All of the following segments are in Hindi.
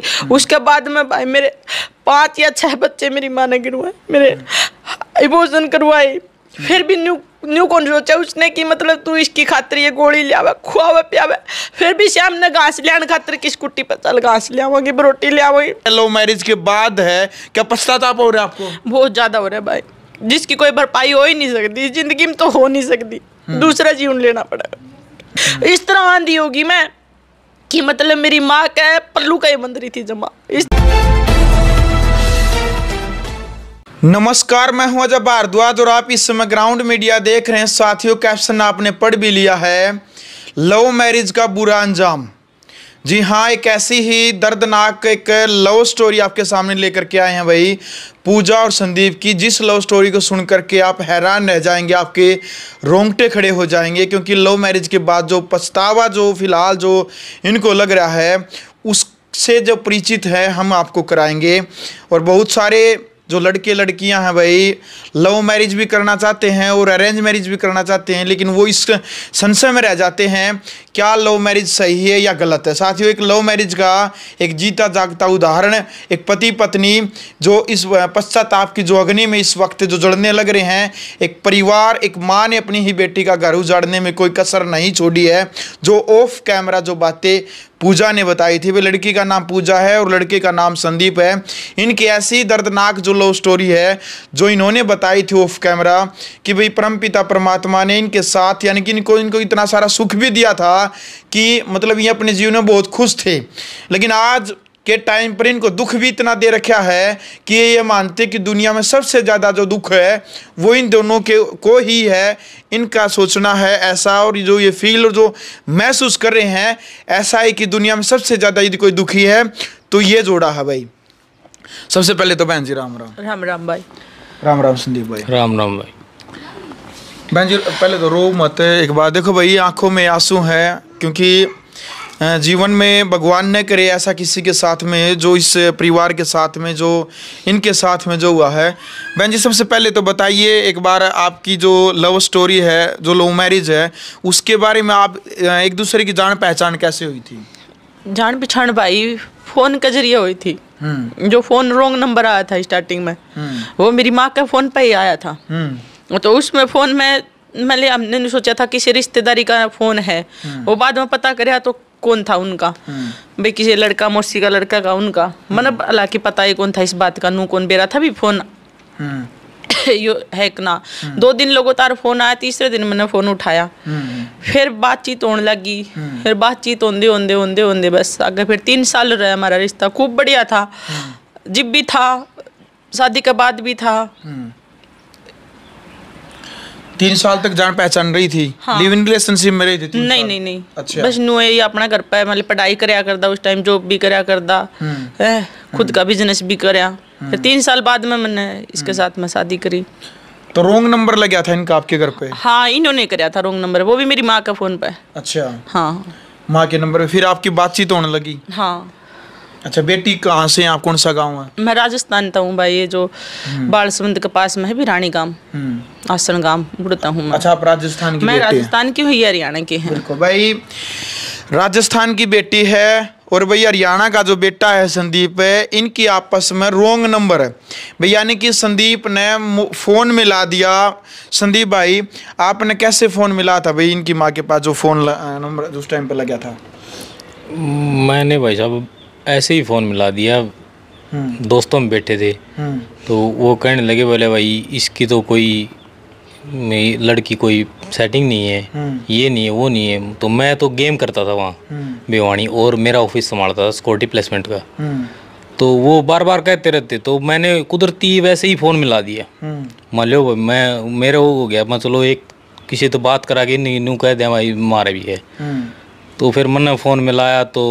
उसके बाद में भाई मेरे पांच या छह बच्चे मेरी माँ ने गिरवाए मेरे इबोजन करवाए फिर भी न्यू न्यू कौन सोचा उसने कि मतलब तू इसकी खातिर ये गोली लियावा खुआवे पियावे फिर भी श्याम ने घास लिया खातिर की स्कूटी पर चल घास लियावागी रोटी लियावागी लव मैरिज के बाद है क्या पश्चाताप हो रहा है आपको बहुत ज़्यादा हो रहा है भाई जिसकी कोई भरपाई हो ही नहीं सकती जिंदगी में तो हो नहीं सकती हम्म। दूसरा जीवन लेना पड़ेगा इस तरह आंधी होगी मैं कि मतलब मेरी माँ का पल्लू का ही मंदरी थी जमा इस नमस्कार मैं हूं अजय भारद्वाज और आप इस समय ग्राउंड मीडिया देख रहे हैं साथियों कैप्शन आपने पढ़ भी लिया है लव मैरिज का बुरा अंजाम जी हाँ एक ऐसी ही दर्दनाक एक लव स्टोरी आपके सामने लेकर के आए हैं भाई पूजा और संदीप की जिस लव स्टोरी को सुन करके आप हैरान रह जाएंगे आपके रोंगटे खड़े हो जाएंगे क्योंकि लव मैरिज के बाद जो पछतावा जो फिलहाल जो इनको लग रहा है उससे जो परिचित है हम आपको कराएंगे और बहुत सारे जो लड़के लड़कियां हैं भाई लव मैरिज भी करना चाहते हैं और अरेंज मैरिज भी करना चाहते हैं लेकिन वो इस संशय में रह जाते हैं क्या लव मैरिज सही है या गलत है साथियों एक लव मैरिज का एक जीता जागता उदाहरण एक पति पत्नी जो इस पश्चाताप की जो अग्नि में इस वक्त जो जड़ने लग रहे हैं एक परिवार एक माँ ने अपनी ही बेटी का घर उजाड़ने में कोई कसर नहीं छोड़ी है जो ऑफ कैमरा जो बातें पूजा ने बताई थी वे लड़की का नाम पूजा है और लड़के का नाम संदीप है इनकी ऐसी दर्दनाक जो लव स्टोरी है जो इन्होंने बताई थी ऑफ कैमरा कि भाई परमपिता परमात्मा ने इनके साथ यानी कि इनको इनको इतना सारा सुख भी दिया था कि मतलब ये अपने जीवन में बहुत खुश थे लेकिन आज के टाइम पर इनको दुख भी इतना दे रखा है कि ये मानते कि दुनिया में सबसे ज़्यादा जो दुख है वो इन दोनों के को ही है इनका सोचना है ऐसा और जो ये फील और जो महसूस कर रहे हैं ऐसा है कि दुनिया में सबसे ज़्यादा यदि कोई दुखी है तो ये जोड़ा है भाई सबसे पहले तो बहन जी राम राम राम राम भाई राम राम संदीप भाई राम राम भाई बहन जी पहले तो रो मत एक बार देखो भाई आंखों में आंसू है क्योंकि जीवन में भगवान न करे ऐसा किसी के साथ में जो इस परिवार के साथ में जो इनके साथ में जो हुआ है बहन जी सबसे पहले तो बताइए एक बार आपकी जो लव स्टोरी है जो लव मैरिज है उसके बारे में आप एक दूसरे की जान पहचान कैसे हुई थी जान पहचान भाई फ़ोन के जरिए हुई थी हम्म। जो फ़ोन रॉन्ग नंबर आया था स्टार्टिंग में हम्म। वो मेरी माँ के फ़ोन पर ही आया था हम्म। तो उसमें फ़ोन में मैंने हमने सोचा था किसी रिश्तेदारी का फ़ोन है वो बाद में पता करे तो कौन था उनका हम्म। भाई किसी लड़का मौसी का लड़का का उनका हम्म। मतलब हालांकि पता ही कौन था इस बात का नू कौन बेरा था भी फोन हम्म। यो हैक ना दो दिन लोगों तार फोन आया तीसरे दिन मैंने फोन उठाया फिर बातचीत होने लगी फिर बातचीत होंदे होंदे होंदे होंदे बस आगे फिर तीन साल रहा हमारा रिश्ता खूब बढ़िया था जिब भी था शादी के बाद भी था तीन साल तक जान पहचान रही थी हाँ। लिव इन रिलेशनशिप में रही थी तीन नहीं नहीं नहीं अच्छा बस नो ही अपना कर पाए मतलब पढ़ाई कराया करदा उस टाइम जॉब भी करया करदा हम्म। खुद का बिजनेस हम्म। भी करया हम्म। फिर तीन साल बाद में मैंने इसके साथ में शादी करी तो रोंग नंबर लग गया था इनका आपके घर पे हाँ इन्होंने कराया था रोंग नंबर वो भी मेरी माँ का फोन पे अच्छा हाँ माँ के नंबर पे फिर आपकी बातचीत होने लगी हाँ अच्छा बेटी कहाँ से आप कौन सा गांव है मैं राजस्थान का हूँ भाई ये जो हम्म। बाल समुद्र के पास में है भी रानी गांव हम्म। आसन गांव बुढ़ता हूँ अच्छा आप राजस्थान की मैं राजस्थान की हुई हरियाणा की है बिल्कुल भाई राजस्थान की बेटी है और भाई हरियाणा का जो बेटा है संदीप है इनकी आपस में रोंग नंबर है भाई यानी कि संदीप ने फ़ोन मिला दिया संदीप भाई आपने कैसे फ़ोन मिला था भाई इनकी माँ के पास जो फ़ोन नंबर उस टाइम पर लगा था मैंने भाई साहब ऐसे ही फ़ोन मिला दिया हम्म। दोस्तों में बैठे थे हम्म। तो वो कहने लगे बोले भाई इसकी तो कोई मेरी लड़की कोई सेटिंग नहीं है हम्म। ये नहीं है वो नहीं है तो मैं तो गेम करता था वहाँ बेवाणी और मेरा ऑफिस संभालता था सिक्योरिटी प्लेसमेंट का तो वो बार बार कहते रहते तो मैंने कुदरती वैसे ही फ़ोन मिला दिया मान लो मैं मेरे वो हो गया मैं चलो एक किसी तो बात करा के नहीं नू कह दिया भाई मारा भी है तो फिर मैंने फ़ोन मिलाया तो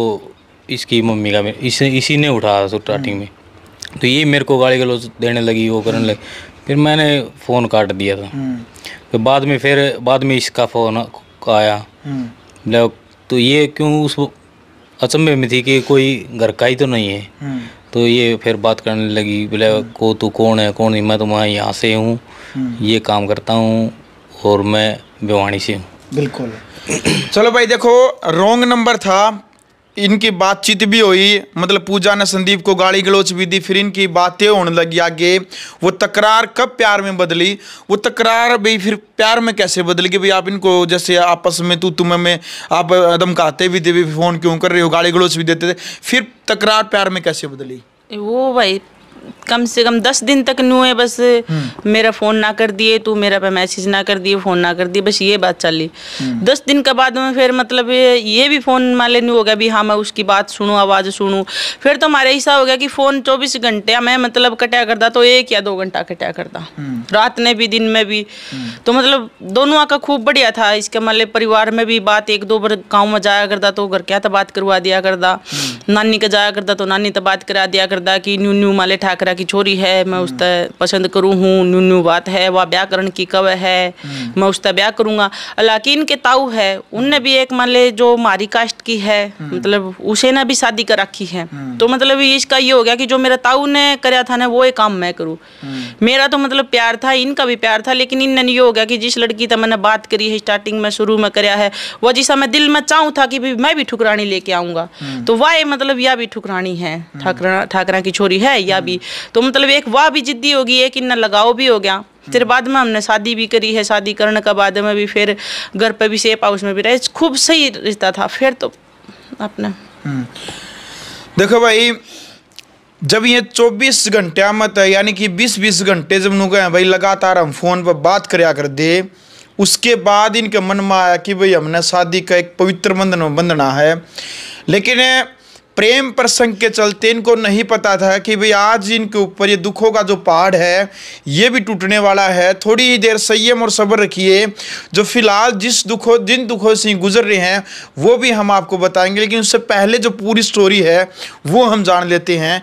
इसकी मम्मी का इसे इसी ने उठाया था स्टार्टिंग में तो ये मेरे को गाली गलोज देने लगी वो करने लगी फिर मैंने फ़ोन काट दिया था हम्म। फिर बाद में फिर बाद में इसका फ़ोन आया हम्म। तो ये क्यों उस अचंभे में थी कि कोई घर का ही तो नहीं है हम्म। तो ये फिर बात करने लगी बोले को तू कौन है कौन नहीं मैं तो वहाँ यहाँ से हूँ ये काम करता हूँ और मैं बेवाणी से हूँ बिल्कुल चलो भाई देखो रॉन्ग नंबर था इनकी बातचीत भी हुई मतलब पूजा ने संदीप को गाली गलोच भी दी फिर इनकी बातें होने लगी आगे वो तकरार कब प्यार में बदली वो तकरार भाई फिर प्यार में कैसे बदल गई भाई आप इनको जैसे आपस में तू तुम्हें में आप धमकाते भी थे भी फ़ोन क्यों कर रहे हो गाली गलोच भी देते थे फिर तकरार प्यार में कैसे बदली वो भाई कम से कम दस दिन तक नू है बस हम्म। मेरा फ़ोन ना कर दिए तू मेरा पे मैसेज ना कर दिए फ़ोन ना कर दिए बस ये बात चली हम्म। दस दिन के बाद में फिर मतलब ये भी फ़ोन मान नू हो गया भी हाँ मैं उसकी बात सुनू आवाज़ सुनू फिर तो हमारा ऐसा हो गया कि फ़ोन चौबीस घंटे मैं मतलब कटाया करता तो एक या दो घंटा कटाया करता हम्म। रात में भी दिन में भी तो मतलब दोनों आका खूब बढ़िया था इसके मान परिवार में भी बात एक दो बार गाँव में जाया करता तो घर क्या था तो बात करवा दिया करता नानी का जाया करता तो नानी तो बात करा दिया करता कि न्यू न्यू माले ठा करा की छोरी है मैं उस पसंद करूँ हूँ न्यू बात है वह हम्म। ब्याह करण की कव है मैं उस ब्याह करूँगा हालांकि इनके ताऊ है उनने भी एक मान ले जो मारी कास्ट की है हम्म। मतलब उसे ने भी शादी कर रखी है हम्म। तो मतलब इसका ये हो गया कि जो मेरा ताऊ ने करा था ना वो एक काम मैं करूँ मेरा तो मतलब प्यार था इनका भी प्यार था लेकिन इनने ये हो गया कि जिस लड़की तक मैंने बात करी है स्टार्टिंग में शुरू में कराया है वह जिसा मैं दिल में चाहूँ था कि मैं भी ठुकरानी लेके आऊँगा तो वह मतलब यह भी ठुकरानी है ठाकरा ठाकरा की छोरी है या भी होगी तो मतलब एक वाह भी जिद्दी होगी एक इन्ना लगाव भी हो गया फिर हम्म। बाद में हमने शादी भी करी है शादी करने के बाद में भी फिर घर पर भी सेफ हाउस में भी रहे खूब सही रिश्ता था फिर तो अपने हम्म। देखो भाई जब ये 24 घंटे मत है यानी कि 20-20 घंटे जब नुक है भाई लगातार हम फ़ोन पर बात कराया कर दे उसके बाद इनके मन में आया कि भाई हमने शादी का एक पवित्र बंधन बंधना है लेकिन प्रेम प्रसंग के चलते इनको नहीं पता था कि भाई आज इनके ऊपर ये दुखों का जो पहाड़ है ये भी टूटने वाला है थोड़ी ही देर संयम और सब्र रखिए जो फिलहाल जिस दुखों जिन दुखों से गुजर रहे हैं वो भी हम आपको बताएंगे लेकिन उससे पहले जो पूरी स्टोरी है वो हम जान लेते हैं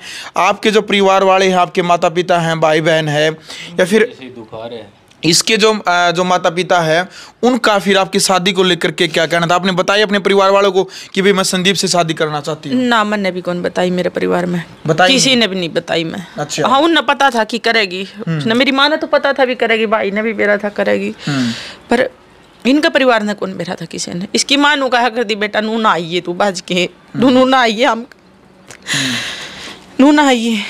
आपके जो परिवार वाले हैं आपके माता पिता हैं भाई बहन है या फिर दुख रहे हैं इसके जो जो माता पिता है उनका फिर आपकी शादी को लेकर के क्या कहना था आपने बताया अपने परिवार वालों को कि भाई मैं संदीप से शादी करना चाहती हूँ ना मैंने भी कौन बताई मेरे परिवार में बताई किसी ने भी नहीं बताई मैं अच्छा हाँ उन पता था कि करेगी हम्म। उसने मेरी माँ ने तो पता था भी करेगी भाई ने भी मेरा था करेगी हम्म। पर इनका परिवार ने कौन बेरा था किसी ने इसकी माँ ने कहा कर दी बेटा नू ना आइए तू बाज के हम्म। नू ना आइए हम नू ना आइए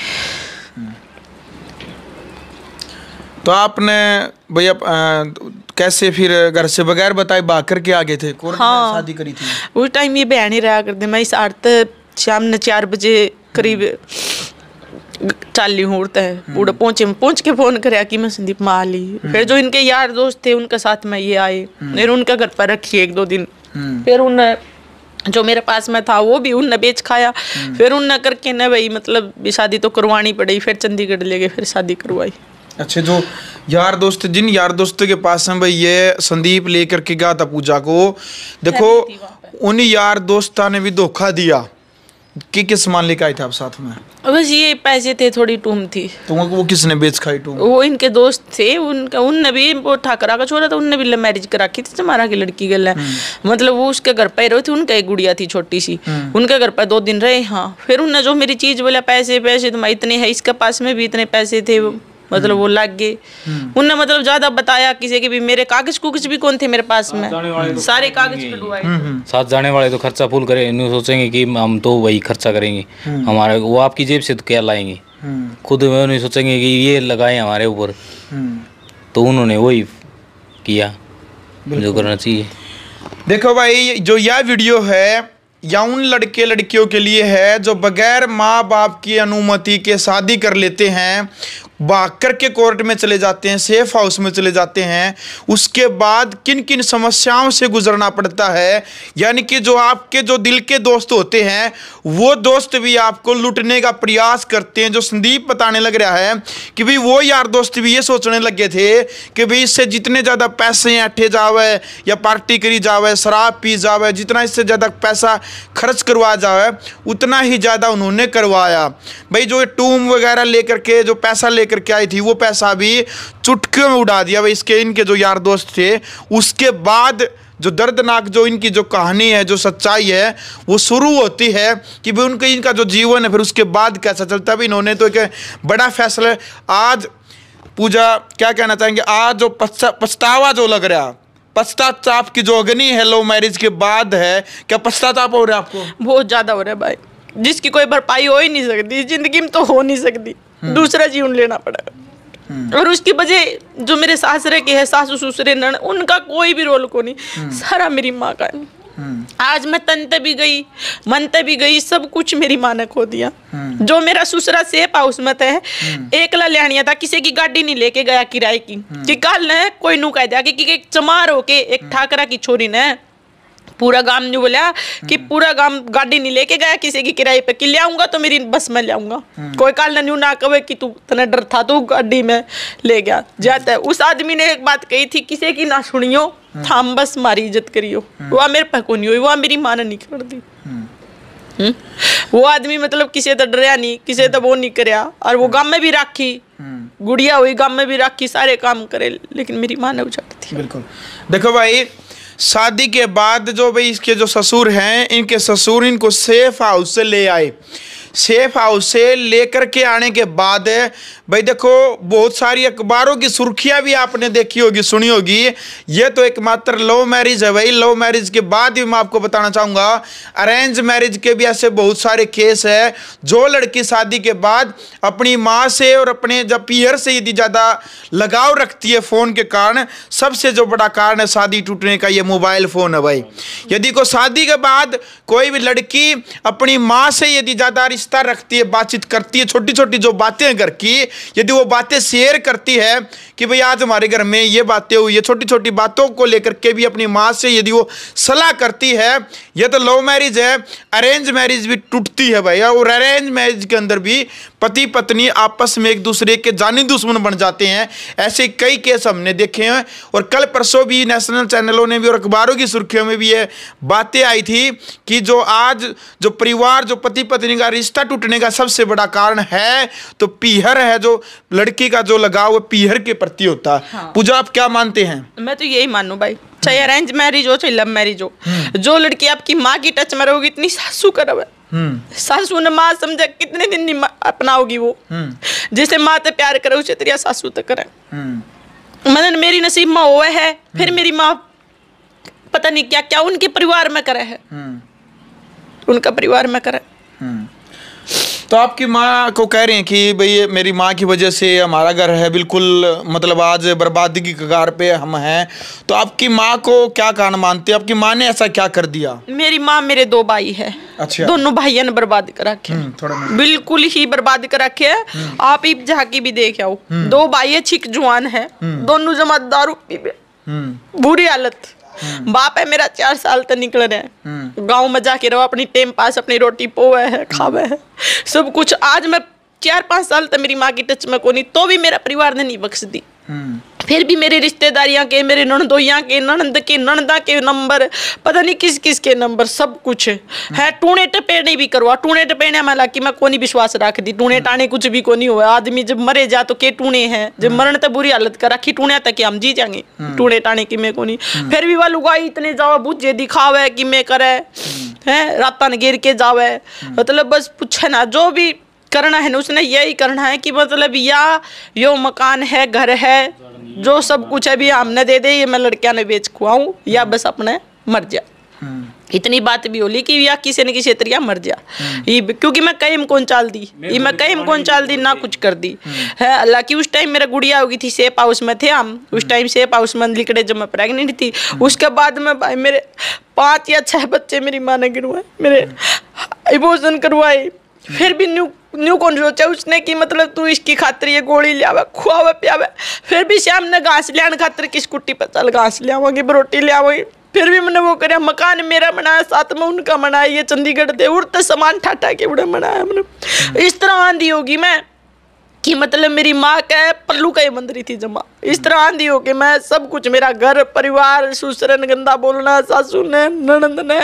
तो आपने भैया कैसे फिर घर से बगैर बताए बाकर के आ गए थे हाँ शादी करी थी उस टाइम ये बहन ही रहा करते मैं इस आठ शाम ने चार बजे करीब हम्म। चाली उड़ता है हम्म। उड़ पहुंचे पहुंच के फोन कराया कि मैं संदीप माँ ली हम्म। फिर जो इनके यार दोस्त थे उनके साथ में ये आए फिर उनका घर पर रखी एक दो दिन फिर उन्हें जो मेरे पास में था वो भी उनने बेच खाया फिर उनने करके ना भाई मतलब शादी तो करवानी पड़ी फिर चंडीगढ़ ले गए फिर शादी करवाई अच्छे जो यार दोस्त जिन यार दोस्तों के पास है भाई ये संदीप लेकर के गया था पूजा को देखो उन यार दोस्ता ने भी धोखा दिया कि किस सामान लेकर आए थे आप साथ में बस ये पैसे थे थोड़ी टूम थी तो वो किसने बेच खाई टूम वो इनके दोस्त थे उनका उनने भी वो ठाकरा का छोरा था उनने भी मैरिज करा की थी तुम्हारा की लड़की गल है हम्म। मतलब वो उसके घर पर रहे थे उनका एक गुड़िया थी छोटी सी हम्म। उनके घर पर दो दिन रहे हाँ फिर उनने जो मेरी चीज बोला पैसे पैसे तुम्हारे तो इतने है इसके पास में भी इतने पैसे थे मतलब वो लग गए हम्म। उन्हें मतलब ज्यादा बताया किसी के भी मेरे कागज कुछ भी कौन थे मेरे पास में तो सारे कागज कटवाए हम्म, हम्म। साथ जाने वाले तो खर्चा फूल करे इन सोचेंगे कि हम तो वही खर्चा करेंगे हमारे वो आपकी जेब से तो क्या लाएंगे खुद में उन्हें सोचेंगे कि ये लगाए हमारे ऊपर तो उन्होंने वही किया जो करना चाहिए देखो भाई जो यह वीडियो है या उन लड़के लड़कियों के लिए है जो बगैर माँ बाप की अनुमति के शादी कर लेते हैं भाग करके कोर्ट में चले जाते हैं सेफ हाउस में चले जाते हैं उसके बाद किन किन समस्याओं से गुजरना पड़ता है यानी कि जो आपके जो दिल के दोस्त होते हैं वो दोस्त भी आपको लुटने का प्रयास करते हैं जो संदीप बताने लग रहा है कि भाई वो यार दोस्त भी ये सोचने लगे थे कि भाई इससे जितने ज़्यादा पैसे अट्ठे जावे या पार्टी करी जावे शराब पी जावे जितना इससे ज़्यादा पैसा खर्च करवा जावे उतना ही ज़्यादा उन्होंने करवाया भाई जो टूम वगैरह लेकर के जो पैसा ले लेकर के आई थी वो पैसा भी चुटकियों में उड़ा दिया भाई इसके इनके जो यार दोस्त थे उसके बाद जो दर्दनाक जो इनकी जो कहानी है जो सच्चाई है वो शुरू होती है कि भाई उनके इनका जो जीवन है फिर उसके बाद कैसा चलता है भी इन्होंने तो एक बड़ा फैसला आज पूजा क्या कहना चाहेंगे आज जो पछतावा जो लग रहा पश्चाताप की जो अग्नि है लव मैरिज के बाद है क्या पश्चाताप हो रहा है आपको बहुत ज़्यादा हो रहा है भाई जिसकी कोई भरपाई हो ही नहीं सकती जिंदगी में तो हो नहीं सकती हम्म। दूसरा जीवन लेना पड़ेगा हम्म। और उसकी वजह जो मेरे सासरे के है सासू ससुरे नन उनका कोई भी रोल को नहीं हम्म। सारा मेरी माँ का आज मैं तनते भी गई मनते भी गई सब कुछ मेरी माँ ने खो दिया जो मेरा सुसरा सेफ हाउस में है एकला लिया था किसी की गाड़ी नहीं लेके गया किराए की कि कल ने कोई नू कह दिया कि, कि, कि चमार होके एक ठाकरा की छोरी ने पूरा गांव ने बोला कि हम्म। पूरा गांव गाड़ी नहीं लेके गया किसी की किराए पे कि ले आऊंगा तो मेरी बस में ले आऊंगा हम्म। कोई काल नहीं ना कहे कि तू तने डर था तू गाड़ी में ले गया हम्म। जाता है उस आदमी ने एक बात कही थी किसी की ना सुनियो थाम बस मारी इज्जत करियो वह मेरे पको नहीं हुई वह मेरी माँ ने नहीं कर दी वो आदमी मतलब किसी तो डरया नहीं किसी तो वो नहीं करया और वो गांव में भी राखी गुड़िया हुई गांव में भी राखी सारे काम करे लेकिन मेरी माँ ने उछाट थी बिल्कुल देखो भाई शादी के बाद जो भाई इसके जो ससुर हैं इनके ससुर इनको सेफ हाउस से ले आए सेफ हाउस से लेकर के आने के बाद भाई देखो बहुत सारी अखबारों की सुर्खियां भी आपने देखी होगी सुनी होगी ये तो एकमात्र लव मैरिज है भाई लव मैरिज के बाद भी मैं आपको बताना चाहूँगा अरेंज मैरिज के भी ऐसे बहुत सारे केस है जो लड़की शादी के बाद अपनी माँ से और अपने जब पीहर से यदि ज़्यादा लगाव रखती है फ़ोन के कारण सबसे जो बड़ा कारण है शादी टूटने का ये मोबाइल फ़ोन है भाई यदि को शादी के बाद कोई भी लड़की अपनी माँ से यदि ज़्यादा रिश्ता रखती है बातचीत करती है छोटी छोटी जो बातें घर की यदि वो बातें शेयर करती है कि भाई आज हमारे घर में ये बातें हुई है छोटी छोटी बातों को लेकर के भी अपनी माँ से यदि वो सलाह करती है या तो लव मैरिज है अरेंज मैरिज भी टूटती है भाई और अरेंज मैरिज के अंदर भी पति पत्नी आपस में एक दूसरे के जानी दुश्मन बन जाते हैं ऐसे कई केस हमने देखे हैं और कल परसों भी नेशनल चैनलों ने भी और अखबारों की सुर्खियों में भी ये बातें आई थी कि जो आज जो परिवार जो पति पत्नी का रिश्ता टूटने का सबसे बड़ा कारण है तो पीहर है जो लड़की का जो लगाव वो पीहर के प्रति होता है हाँ। पूजा आप क्या मानते हैं मैं तो यही मानू भाई चाहे अरेंज मैरिज हो चाहे लव मैरिज हो हम्म। जो लड़की आपकी माँ की टच में रहोगी इतनी सासू कर रहा है हम्म। सासू ने माँ समझा कितने दिन नहीं अपनाओगी वो हम्म। जिसे माँ ते प्यार करे उसे तेरिया सासू तक करे मन हम्म। मेरी नसीब माँ हुआ है फिर मेरी माँ पता नहीं क्या क्या उनके परिवार में करे है उनका परिवार में करे तो आपकी माँ को कह रहे हैं कि भाई मेरी माँ की वजह से हमारा घर है बिल्कुल मतलब आज बर्बादी की कगार पे हम हैं तो आपकी माँ को क्या कारण मानते हैं आपकी माँ ने ऐसा क्या कर दिया मेरी माँ मेरे दो भाई है अच्छा दोनों भाइयों ने बर्बाद कर रखे हम्म, बिल्कुल ही बर्बाद कर रखे है हम्म। आप ही झाकी भी देख आओ हम्म। दो भाई छिक जुआन है दोनों जमादारू पी बुरी हालत हम्म। बाप है मेरा चार साल तक तो निकल रहे हैं हम्म। गाँव में जाके रहो अपनी टाइम पास अपनी रोटी पोवे है खावे है हम्म। सब कुछ आज मैं चार पांच साल तक तो मेरी माँ की टच में को नहीं तो भी मेरा परिवार ने नहीं बख्श दी फिर भी मेरे रिश्तेदारियाँ के मेरे नणदोइयाँ के नणंद के नणदा के नंबर पता नहीं किस किस के नंबर सब कुछ है हम्म। टूणे टपेड़े भी करो टूणे टपेड़े में कि मैं कोनी विश्वास रख दी टूणे हम्म। टाने कुछ भी कोनी हुआ आदमी जब मरे जा तो के टूणे हैं जब हम्म। मरण तो बुरी हालत कर रखी टूणे तक तो हम जी जाएंगे टूणे टाने की मैं कोनी फिर भी वह लुगाई इतने जावा बुझे दिखावे कि मैं करे है रात घेर के जावे मतलब बस पूछे ना जो भी करना है ना उसने यही करना है कि मतलब या यो मकान है घर है जो सब कुछ है भी हमने दे दे ये मैं लड़कियां ने बेच खुआऊँ या हम्म। बस अपने मर जा हम्म। इतनी बात भी होली कि या किसी न किसी तरिया मर जा हम्म। क्योंकि मैं कहीं में कौन चाल दी ये तो मैं कहीं में कौन चाल दी ना कुछ कर दी है हालांकि उस टाइम मेरा गुड़िया होगी थी सेफ हाउस में थे हम उस टाइम सेफ हाउस में लिकड़े जब मैं प्रेग्नेंट थी उसके बाद में भाई मेरे पांच या छह बच्चे मेरी माँ ने गिरुआ मेरे इमोशन करवाए फिर भी न्यू न्यू कौन सोचा उसने कि मतलब तू इसकी खातर ये गोली लियावे खुआवे प्यावे फिर भी श्याम ने घास लिया खातर की स्कूटी पर चल घास लियावेंगे रोटी लियावेंगे फिर भी मैंने वो करे मकान मेरा बनाया साथ में उनका बनाया ये चंडीगढ़ दे उड़ते सामान ठाठा के उड़े बनाया मैंने इस तरह आंधी होगी मैं कि मतलब मेरी माँ कह पल्लू का ही मंदरी थी जमा इस तरह आंधी हो कि मैं सब कुछ मेरा घर परिवार सुसर गंदा बोलना सासू ने ननंद ने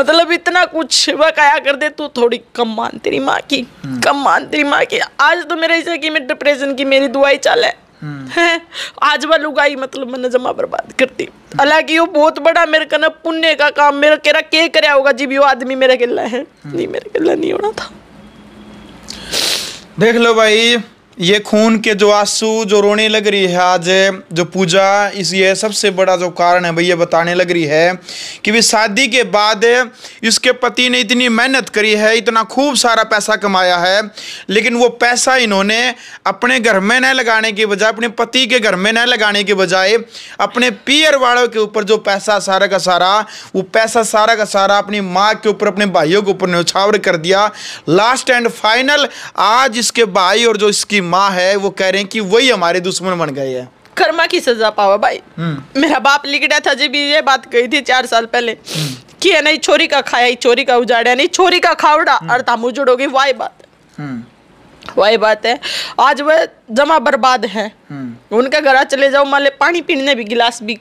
मतलब इतना कुछ बकाया कर दे तू थोड़ी कम मान तेरी माँ की हम्म। कम मान तेरी माँ की आज तो मेरे ऐसे कि मैं डिप्रेशन की मेरी दुआई चाल हम्म। है आज वालू लुगाई मतलब मैंने जमा बर्बाद करती हालांकि वो बहुत बड़ा मेरे कहना पुण्य का काम मेरा कह रहा के कराया होगा जी भी वो आदमी मेरा गिल्ला है हम्म। नहीं मेरा गिल्ला नहीं होना था देख लो भाई ये खून के जो आंसू जो रोने लग रही है आज जो पूजा इस ये सबसे बड़ा जो कारण है भैया ये बताने लग रही है कि भी शादी के बाद इसके पति ने इतनी मेहनत करी है इतना खूब सारा पैसा कमाया है लेकिन वो पैसा इन्होंने अपने घर में न लगाने के बजाय अपने पति के घर में न लगाने के बजाय अपने पियर वालों के ऊपर जो पैसा सारा का सारा वो पैसा सारा का सारा अपनी माँ के ऊपर अपने भाइयों के ऊपर न्यौछावर कर दिया लास्ट एंड फाइनल आज इसके भाई और जो इसकी की माँ है वो कह रहे हैं कि वही हमारे दुश्मन बन गए हैं कर्मा की सजा पावा भाई हम्म। मेरा बाप लिखड़ा था जब ये बात कही थी चार साल पहले हम्म। कि है नहीं छोरी का खाया ही छोरी का उजाड़ा नहीं छोरी का खावड़ा और तामू जुड़ोगी वाई बात हम्म। वही बात है आज वह जमा बर्बाद है उनके घर चले जाओ माले पानी पीने भी गिलास भी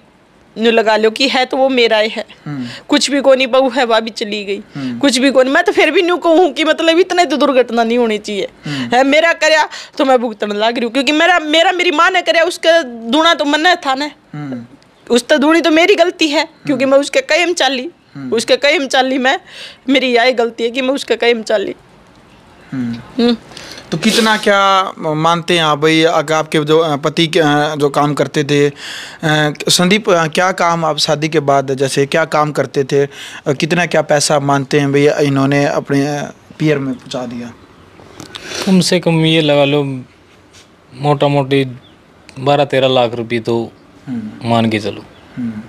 लगा लो कि है तो वो मेरा ही है हम्म। कुछ भी कोनी बहू है वह भी चली गई हम्म। कुछ भी कोनी मैं तो फिर भी न्यू कहूँ कि मतलब इतने तो दुर्घटना नहीं होनी चाहिए हम्म। है मेरा करया तो मैं भुगतन लग रही हूँ क्योंकि मेरा मेरा मेरी माँ ने करया उसका दूना तो मना था ना उस तो दूनी तो मेरी गलती है क्योंकि मैं उसके कई चाली उसके कई चाली मैं मेरी यही गलती है कि मैं उसके कई चाली तो कितना क्या मानते हैं आप भाई अगर आपके जो पति जो काम करते थे संदीप क्या काम आप शादी के बाद जैसे क्या काम करते थे कितना क्या पैसा मानते हैं भैया इन्होंने अपने पियर में पहुँचा दिया कम से कम ये लगा लो मोटा मोटी बारह तेरह लाख रुपये तो हम्म। मान के चलो हम्म।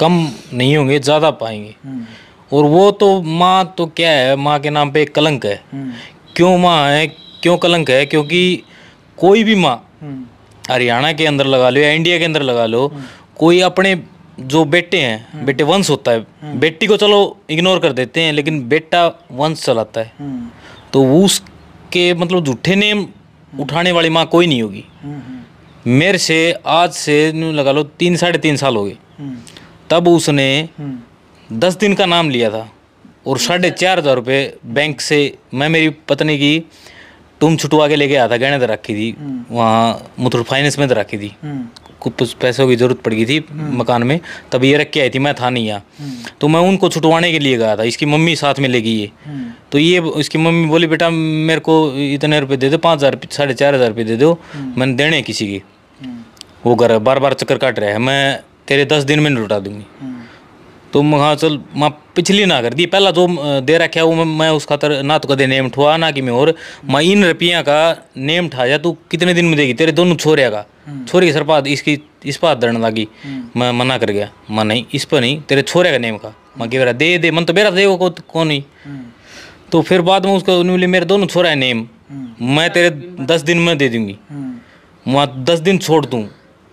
कम नहीं होंगे ज़्यादा पाएंगे हम्म। और वो तो माँ तो क्या है माँ के नाम पे कलंक है क्यों माँ है क्यों कलंक है क्योंकि कोई भी माँ हम्म। हरियाणा के अंदर लगा लो या इंडिया के अंदर लगा लो हम्म। कोई अपने जो बेटे हैं हम्म। बेटे वंश होता है बेटी को चलो इग्नोर कर देते हैं लेकिन बेटा वंश चलाता है तो उसके मतलब झूठे नेम उठाने वाली माँ कोई नहीं होगी मेरे से आज से लगा लो तीन साढ़े तीन साल हो गए तब उसने दस दिन का नाम लिया था और अच्छा। साढ़े चार हज़ार रुपये बैंक से मैं मेरी पत्नी की तुम छुटवा के लेके आया था गहने तो रखी थी हम्म। वहाँ मुथुट फाइनेंस में तो रखी थी हम्म। कुछ पैसों की जरूरत पड़ गई थी हम्म। मकान में तब ये रख के आई थी मैं था नहीं यहाँ तो मैं उनको छुटवाने के लिए गया था इसकी मम्मी साथ में ले गई ये तो ये इसकी मम्मी बोली बेटा मेरे को इतने रुपए दे दो पाँच हज़ार साढ़े चार हज़ार रुपये दे दो मैंने देने किसी की वो घर बार बार चक्कर काट रहा है मैं तेरे दस दिन में लौटा दूंगी तो मैं हाँ चल माँ पिछली ना कर दी पहला जो तो, दे रखे वो मैं उस खातर ना तो कदे नेम ठुआ ना कि मैं और मैं इन रुपया का नेम ठा जा तू कितने दिन में देगी तेरे दोनों छोरे का हम्म। छोरे की सरपात इसकी इस पर दर्ण लगी हम्म। मैं मना कर गया मैं नहीं इस पर नहीं तेरे छोरे का नेम का मैं कि दे दे मन तो बेरा देगा वो कौन नहीं हम्म। तो फिर बाद में उसको बोली मेरे दोनों छोरा है नेम मैं तेरे दस दिन में दे दूंगी वहाँ दस दिन छोड़ दूँ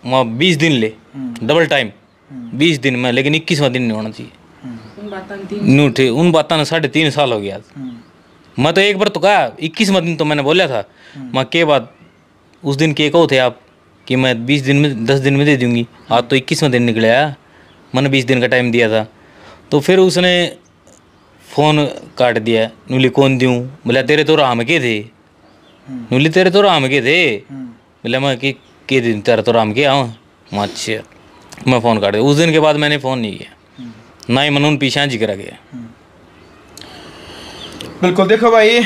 वहाँ बीस दिन ले डबल टाइम बीस दिन में लेकिन इक्कीसवा दिन नहीं होना चाहिए नूठे उन बातों ने साढ़े तीन साल हो गया मैं तो एक बार तो कहा इक्कीसवा दिन तो मैंने बोला था मैं के बाद उस दिन के कहो थे आप कि मैं बीस दिन में दस दिन में दे दूंगी आज तो इक्कीसवा दिन आया मैंने बीस दिन का टाइम दिया था तो फिर उसने फ़ोन काट दिया नूली कौन दूँ बोला तेरे तो राम के थे नूली तेरे तो राम के थे बोला मैं कि के दिन तेरा तो राम के आऊँ अच्छा मैं फ़ोन काट दिया उस दिन के बाद मैंने फ़ोन नहीं किया हम्म। ना ही मनून पीछा जिक्र गया हम्म। बिल्कुल देखो भाई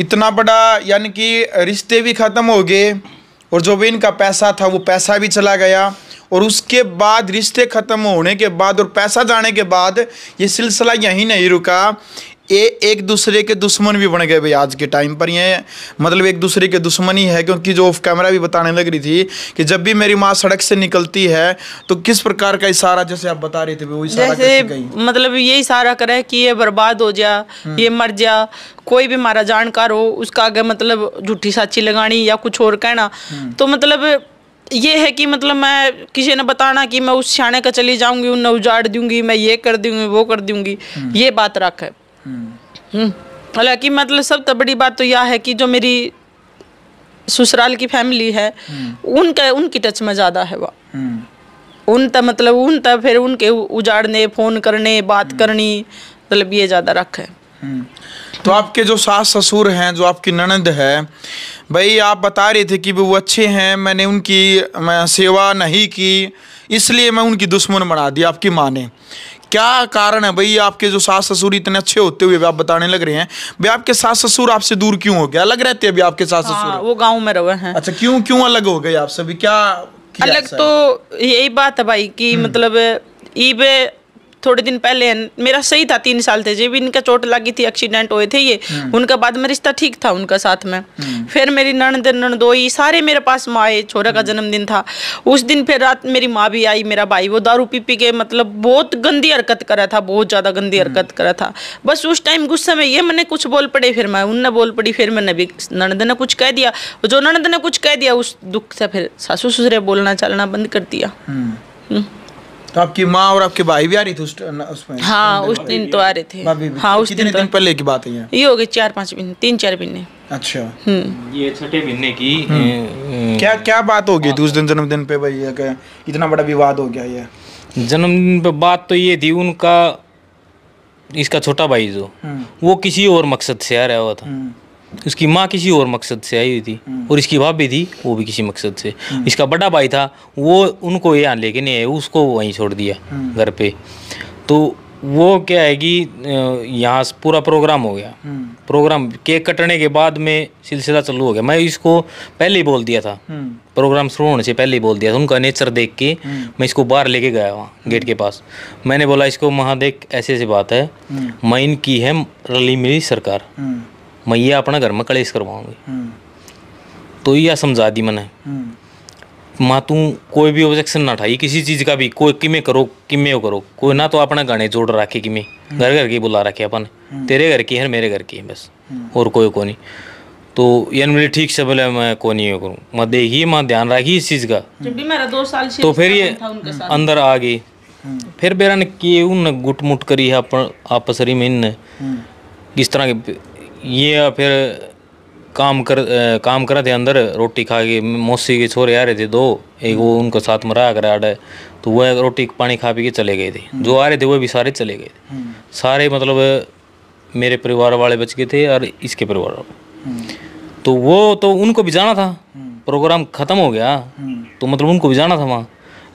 इतना बड़ा यानी कि रिश्ते भी ख़त्म हो गए और जो भी इनका पैसा था वो पैसा भी चला गया और उसके बाद रिश्ते ख़त्म होने के बाद और पैसा जाने के बाद ये सिलसिला यहीं नहीं रुका ये एक दूसरे के दुश्मन भी बन गए भाई आज के टाइम पर ये मतलब एक दूसरे के दुश्मन ही है क्योंकि जो ऑफ कैमरा भी बताने लग रही थी कि जब भी मेरी माँ सड़क से निकलती है तो किस प्रकार का इशारा जैसे आप बता रहे थे वो इशारा जैसे मतलब ये इशारा करे कि ये बर्बाद हो जा हम्म। ये मर जा कोई भी मारा जानकार हो उसका आगे मतलब झूठी साची लगानी या कुछ और कहना हम्म। तो मतलब ये है कि मतलब मैं किसी ने बताना कि मैं उस सियाने का चली जाऊंगी उन उजाड़ दूंगी मैं ये कर दूंगी वो कर दूंगी हम्म। ये बात रख है हम्म। हम्म। हालांकि मतलब सबसे तो बड़ी बात तो यह है कि जो मेरी ससुराल की फैमिली है उनका उनकी टच में ज़्यादा है वह उन तक तो मतलब उन तक तो फिर उनके उजाड़ने फ़ोन करने बात करनी मतलब ये ज़्यादा रख है तो आपके जो सास ससुर हैं जो आपकी ननद है भाई आप बता रहे थे कि वो अच्छे हैं मैंने उनकी मैं सेवा नहीं की इसलिए मैं उनकी दुश्मन बना दी आपकी माँ ने क्या कारण है भाई आपके जो सास ससुर इतने अच्छे होते हुए भी आप बताने लग रहे हैं भाई आपके सास ससुर आपसे दूर क्यों हो गया अलग रहते अभी आपके सास ससुर हाँ, वो गाँव में रहे हैं अच्छा क्यों क्यों अलग हो गए आपसे अभी क्या अलग तो यही बात है भाई कि हम्म। मतलब ईबे थोड़े दिन पहले मेरा सही था तीन साल थे जब इनका चोट लगी थी एक्सीडेंट हुए थे ये हम्म। उनका बाद में रिश्ता ठीक था उनका साथ में हम्म। फिर मेरी ननद ननदोई सारे मेरे पास माँ आए छोरा का हम्म। जन्मदिन था उस दिन फिर रात मेरी माँ भी आई मेरा भाई वो दारू पी पी के मतलब बहुत गंदी हरकत करा था बहुत ज़्यादा गंदी हरकत करा था बस उस टाइम गुस्से में ये मैंने कुछ बोल पड़े फिर मैं उनने बोल पड़ी फिर मैंने भी ननद ने कुछ कह दिया जो ननद ने कुछ कह दिया उस दुख से फिर सासू ससुरे बोलना चलना बंद कर दिया तो आपकी माँ और आपके भाई भी आ रही थी उस उसमें हाँ, हाँ उस दिन तो आ रहे थे भाभी भी हाँ उस दिन तो दिन पहले की बात है ये हो गई चार पाँच महीने तीन चार महीने अच्छा हम्म। ये छठे महीने की हम्म। क्या क्या बात हो गई थी उस दिन जन्मदिन पे भाई इतना बड़ा विवाद हो गया ये जन्मदिन पे बात तो ये थी उनका इसका छोटा भाई जो हम्म। वो किसी और मकसद से आ रहा हुआ था इसकी माँ किसी और मकसद से आई हुई थी हम्म। और इसकी भाभी थी वो भी किसी मकसद से हम्म। इसका बड़ा भाई था वो उनको यहाँ लेके नहीं आया उसको वहीं छोड़ दिया हम्म। घर पे तो वो क्या है कि यहाँ पूरा प्रोग्राम हो गया प्रोग्राम केक कटने के बाद में सिलसिला चालू हो गया मैं इसको पहले ही बोल दिया था प्रोग्राम शुरू होने से पहले ही बोल दिया था उनका नेचर देख के मैं इसको बाहर लेके गया वहाँ गेट के पास मैंने बोला इसको महादेव ऐसे ऐसी बात है मैं इनकी है रली मिली सरकार मैया अपना घर में कलेश करवाऊंगी हम्म। तो यह समझा दी मैंने हम्म। माँ तू कोई भी ऑब्जेक्शन ना उठाई किसी चीज का भी कोई किमें करो किमें करो कोई ना तो अपने गाने जोड़ रखे किमें हम्म। घर घर की बुला रखे अपन तेरे घर की है मेरे घर की है बस और कोई को नहीं तो यार मेरे ठीक से बोले मैं को नहीं करूँ मैं देखी माँ ध्यान रखी इस चीज का तो फिर ये अंदर आ गई फिर बेरा ने किए उन गुट मुट करी है आपसरी में इन किस तरह के ये फिर काम कर आ, काम करा थे अंदर रोटी खा के मौसी के छोरे आ रहे थे दो एक वो उनको साथ में रहा करा आड़े तो वह रोटी पानी खा पी के चले गए थे जो आ रहे थे वह भी सारे चले गए थे हम्म। सारे मतलब मेरे परिवार वाले बच गए थे और इसके परिवार वाले हम्म। तो वो तो उनको भी जाना था हम्म। प्रोग्राम ख़त्म हो गया तो मतलब उनको भी जाना था वहाँ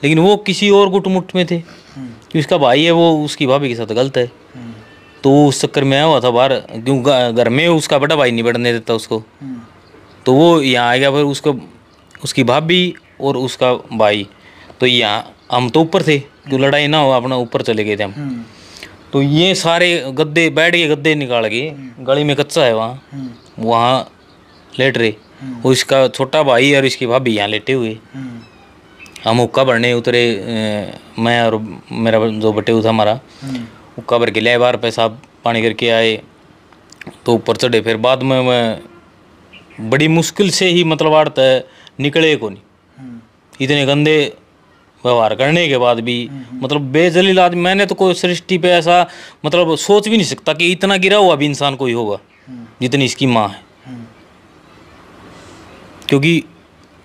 लेकिन वो किसी और गुटमुट में थे क्योंकि उसका भाई है वो उसकी भाभी के साथ गलत है तो उस चक्कर में हुआ था बाहर क्यों घर में उसका बड़ा भाई नहीं बढ़ने देता उसको हम्म। तो वो यहाँ आ गया फिर उसको उसकी भाभी और उसका भाई तो यहाँ हम तो ऊपर थे जो हम्म। लड़ाई ना हो अपना ऊपर चले गए थे हम हम्म। तो ये सारे गद्दे बैठ गए गद्दे निकाल गए गली में कच्चा है वहाँ वहाँ लेट रहे और इसका छोटा भाई और इसकी भाभी यहाँ लेटे हुए हम हुक्का भरने उतरे मैं और मेरा जो बटे हुआ था हमारा कबर के लिया बार पैसा पानी करके आए तो ऊपर चढ़े फिर बाद में मैं बड़ी मुश्किल से ही मतलब आड़त निकले को नहीं हम्म। इतने गंदे व्यवहार करने के बाद भी हम्म, हम्म। मतलब बेजलील आदमी मैंने तो कोई सृष्टि पे ऐसा मतलब सोच भी नहीं सकता कि इतना गिरा हुआ भी इंसान कोई होगा जितनी इसकी माँ है क्योंकि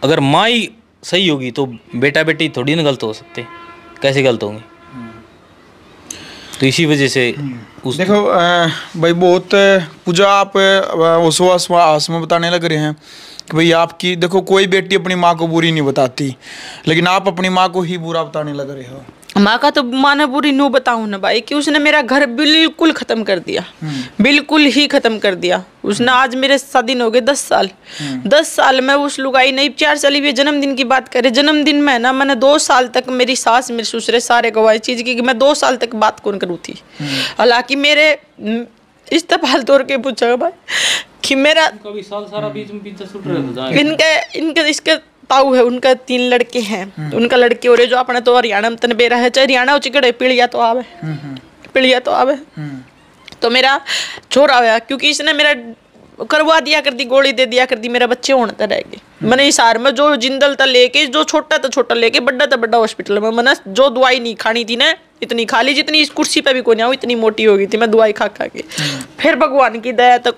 अगर माँ ही सही होगी तो बेटा बेटी थोड़ी ना गलत हो सकते कैसे गलत होंगे तो इसी वजह से हम्म। उस देखो भाई बहुत पूजा आप उस आसमा आसमा बताने लग रहे हैं कि भाई आपकी देखो कोई बेटी अपनी माँ को बुरी नहीं बताती लेकिन आप अपनी माँ को ही बुरा बताने लग रहे हो माँ का तो माँ ने पूरी नो बताऊ ना भाई कि उसने मेरा घर बिल्कुल ख़त्म कर दिया हम्म। बिल्कुल ही ख़त्म कर दिया उसने आज मेरे सात दिन हो गए दस साल हम्म। दस साल में उस लुगाई नहीं चार साल हुए जन्मदिन की बात करें जन्मदिन में ना मैंने दो साल तक मेरी सास मेरे ससुरे सारे गवाए चीज़ की कि मैं दो साल तक बात कौन करूँ थी हम्म। हालांकि मेरे इस्तेफाल तोड़ के पूछा भाई कि मेरा तो इनके इनके इसके ताऊ है उनका तीन लड़के हैं हम्म। तो उनका लड़के और जो अपने तो हरियाणा में तन बेरा है चाहे हरियाणा उचिकड़े पीड़िया तो आवे हम्म, हम्म। पीड़िया तो आवे तो मेरा छोरा हुआ क्योंकि इसने मेरा करवा दिया कर दी गोली दे दिया कर दी मेरा बच्चे होने तक रह गए मैंने इस इसार में जो जिंदल था लेके जो छोटा था छोटा लेके बड़ा था बड़ा हॉस्पिटल में मैंने जो दवाई नहीं खानी थी ना इतनी खा ली जितनी इस कुर्सी पे भी कोई ना हो इतनी मोटी हो गई थी मैं दवाई खा खा के फिर भगवान की दया तक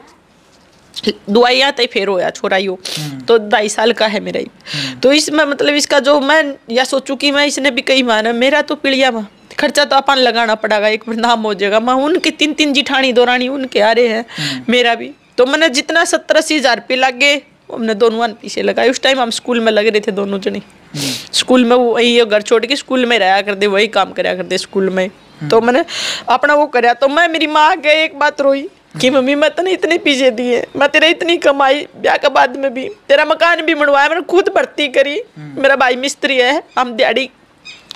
दुआया तो फेर होया छोरा यो हम्म। तो ढाई साल का है मेरा ही हम्म। तो इसमें मतलब इसका जो मैं या सोचू की मैं इसने भी कई माना मेरा तो पीड़िया माँ खर्चा तो अपन लगाना पड़ेगा एक नाम हो जाएगा मैं उनके तीन तीन जिठानी दौरानी उनके आ रहे हैं हम्म। मेरा भी तो मैंने जितना सत्तर अस्सी हज़ार रुपये गए हमने दोनों वन पीछे लगाए उस टाइम हम स्कूल में लग रहे थे दोनों जने स्कूल में वो वही घर छोड़ के स्कूल में रहा करते वही काम कराया करते स्कूल में तो मैंने अपना वो कराया तो मैं मेरी माँ के एक बात रोई कि मम्मी मैं तेने तो इतने पीजे दिए मैं तेरे इतनी कमाई ब्याह के बाद में भी तेरा मकान भी बनवाया मैंने खुद भर्ती करी हम्म। मेरा भाई मिस्त्री है हम दिहाड़ी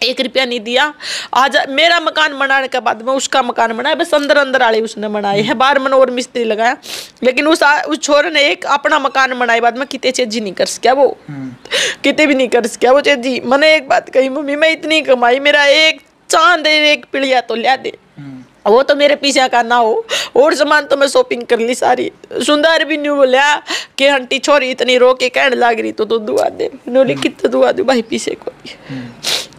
एक रुपया नहीं दिया आज मेरा मकान बनाने के बाद में उसका मकान बनाया बस अंदर अंदर आए उसने बनाए है हम्म। बार मैंने और मिस्त्री लगाया लेकिन उस आ, उस छोरे ने एक अपना मकान बनाए बाद में कितने चेजी नहीं कर सकिया वो हम्म। कितने भी नहीं कर सकिया वो चेजी मैंने एक बात कही मम्मी मैं इतनी कमाई मेरा एक चांद एक पिड़िया तो लिया दे वो तो मेरे पीछे का ना हो और सामान तो मैं शॉपिंग कर ली सारी सुंदर भी न्यू बोलिया कि आंटी छोरी इतनी रो के कहने लाग रही तो तू तो दुआ दे नोली हम्म। कितने दुआ दे भाई पीछे को हम्म।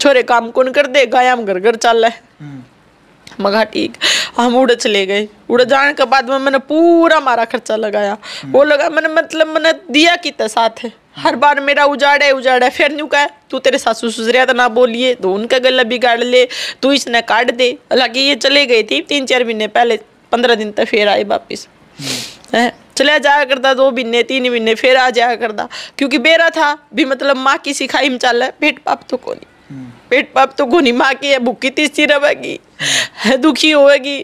छोरे काम कौन कर दे गायम घर घर चल रहा हम्म। मगा ठीक हम उड़ चले गए उड़ जाने के बाद में मैंने पूरा मारा खर्चा लगाया वो लगा मैंने मतलब मैंने दिया कितना साथ है हर बार मेरा उजाड़ है उजाड़ है फिर न्यू कह तू तेरे सासू सुसरिया तो ना बोलिए तो उनका गला बिगाड़ ले तू इसने काट दे हालांकि ये चले गए थे तीन चार महीने पहले पंद्रह दिन तक फिर आए वापिस हम्म। है चलिया जाया करता दो महीने तीन महीने फिर आ जाया करता क्योंकि बेरा था भी मतलब माँ की सिखाई में चल है पेट पाप तो को नहीं हम्म। पेट पाप तो को नहीं माँ की है भूखी तीसरी रहेगी हम्म। है दुखी होगी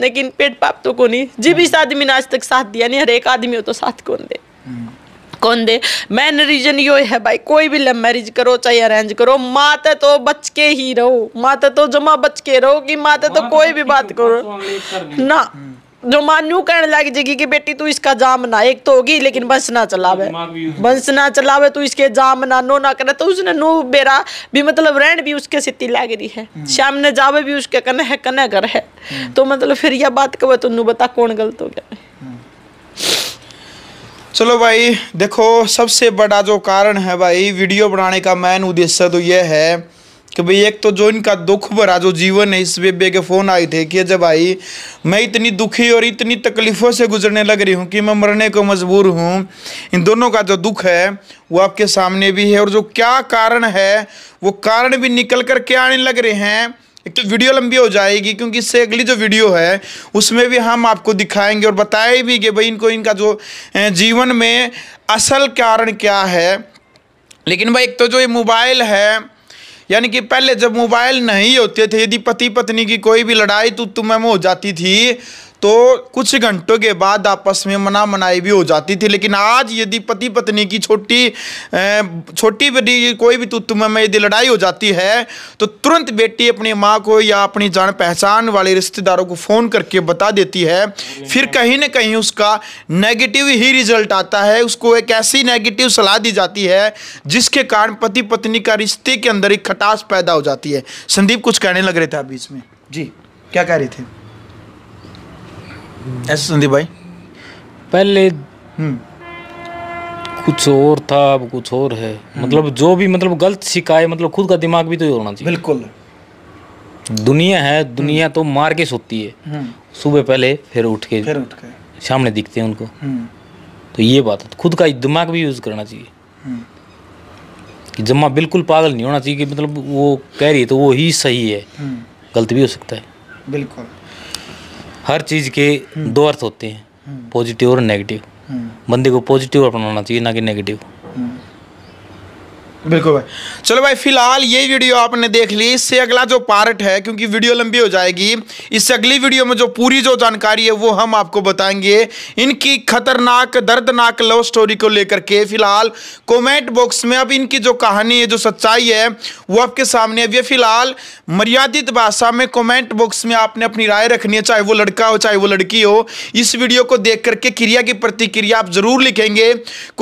लेकिन पेट पाप तो को नहीं जी भी इस आदमी ने आज तक साथ दिया नहीं हर एक आदमी हो तो साथ कौन दे कौन दे मैन रीजन यो है भाई कोई भी लव मैरिज करो चाहे अरेंज करो माते तो बच के ही रहो माते तो जमा बच के रहो कि माते तो कोई तो भी बात करो ना हम्म। जो मानू न्यू कहने लग जाएगी कि बेटी तू इसका जाम ना एक तो होगी लेकिन बंस ना चलावे बंस ना चलावे तू इसके जाम ना नो ना करे तो उसने नो बेरा भी मतलब रहन भी उसके सिती लग रही है हम्म। शाम ने जावे भी उसके कने है कने घर है हम्म। तो मतलब फिर यह बात कहे तो नू बता कौन गलत हो गया चलो भाई देखो सबसे बड़ा जो कारण है भाई वीडियो बनाने का मेन उद्देश्य तो यह है कि भाई एक तो जो इनका दुख भरा जो जीवन है इस बेबे के फ़ोन आए थे कि जब अच्छा भाई मैं इतनी दुखी और इतनी तकलीफ़ों से गुजरने लग रही हूँ कि मैं मरने को मजबूर हूँ इन दोनों का जो दुख है वो आपके सामने भी है और जो क्या कारण है वो कारण भी निकल कर के आने लग रहे हैं एक तो वीडियो लंबी हो जाएगी क्योंकि इससे अगली जो वीडियो है उसमें भी हम आपको दिखाएंगे और बताए भी कि भाई इनको इनका जो जीवन में असल कारण क्या है लेकिन भाई एक तो जो ये मोबाइल है यानी कि पहले जब मोबाइल नहीं होते थे यदि पति पत्नी की कोई भी लड़ाई तो तुम्हें हो जाती थी तो कुछ घंटों के बाद आपस में मना मनाई भी हो जाती थी लेकिन आज यदि पति पत्नी की छोटी छोटी बड़ी कोई भी तुतुमा में यदि लड़ाई हो जाती है तो तुरंत बेटी अपनी माँ को या अपनी जान पहचान वाले रिश्तेदारों को फ़ोन करके बता देती है फिर कहीं ना कहीं उसका नेगेटिव ही रिजल्ट आता है उसको एक ऐसी नेगेटिव सलाह दी जाती है जिसके कारण पति पत्नी का रिश्ते के अंदर एक खटास पैदा हो जाती है संदीप कुछ कहने लग रहे थे आप बीच में जी क्या कह रहे थे हम्म। ऐसे संदीप भाई पहले हम्म। कुछ और था अब कुछ और है हम्म। मतलब जो भी मतलब गलत सिखाए मतलब खुद का दिमाग भी तो होना चाहिए बिल्कुल दुनिया है दुनिया तो मार के सोती है सुबह पहले फिर उठ के फिर उठ के सामने दिखते हैं उनको तो ये बात है खुद का दिमाग भी यूज़ करना चाहिए कि जम्मा बिल्कुल पागल नहीं होना चाहिए कि मतलब वो कह रही है तो वो ही सही है गलत भी हो सकता है बिल्कुल हर चीज़ के दो अर्थ होते हैं पॉजिटिव हम्म। और नेगेटिव हम्म। बंदे को पॉजिटिव अपनाना चाहिए ना कि नेगेटिव बिल्कुल भाई चलो भाई फिलहाल ये वीडियो आपने देख ली इससे अगला जो पार्ट है क्योंकि वीडियो लंबी हो जाएगी इससे अगली वीडियो में जो पूरी जो जानकारी है वो हम आपको बताएंगे इनकी खतरनाक दर्दनाक लव स्टोरी को लेकर के फिलहाल कमेंट बॉक्स में अब इनकी जो कहानी है जो सच्चाई है वो आपके सामने अब फिलहाल मर्यादित भाषा में कॉमेंट बॉक्स में आपने अपनी राय रखनी है चाहे वो लड़का हो चाहे वो लड़की हो इस वीडियो को देख करके क्रिया की प्रतिक्रिया आप जरूर लिखेंगे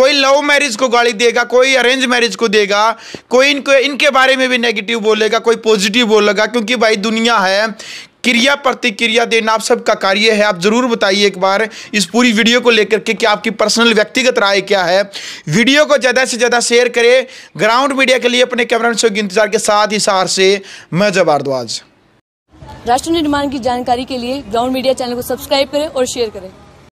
कोई लव मैरिज को गाड़ी देगा कोई अरेंज मैरिज को देगा बोलेगा कोई इनको इनके बारे में भी नेगेटिव बोलेगा कोई पॉजिटिव बोलेगा क्योंकि भाई दुनिया है क्रिया प्रतिक्रिया देना आप सबका कार्य है आप ज़रूर बताइए एक बार इस पूरी वीडियो को लेकर के कि आपकी पर्सनल व्यक्तिगत राय क्या है वीडियो को ज़्यादा से ज़्यादा शेयर करें ग्राउंड मीडिया के लिए अपने कैमरा के इंतजार के साथ ही सार से मैं जबारद्वाज राष्ट्र निर्माण की जानकारी के लिए ग्राउंड मीडिया चैनल को सब्सक्राइब करें और शेयर करें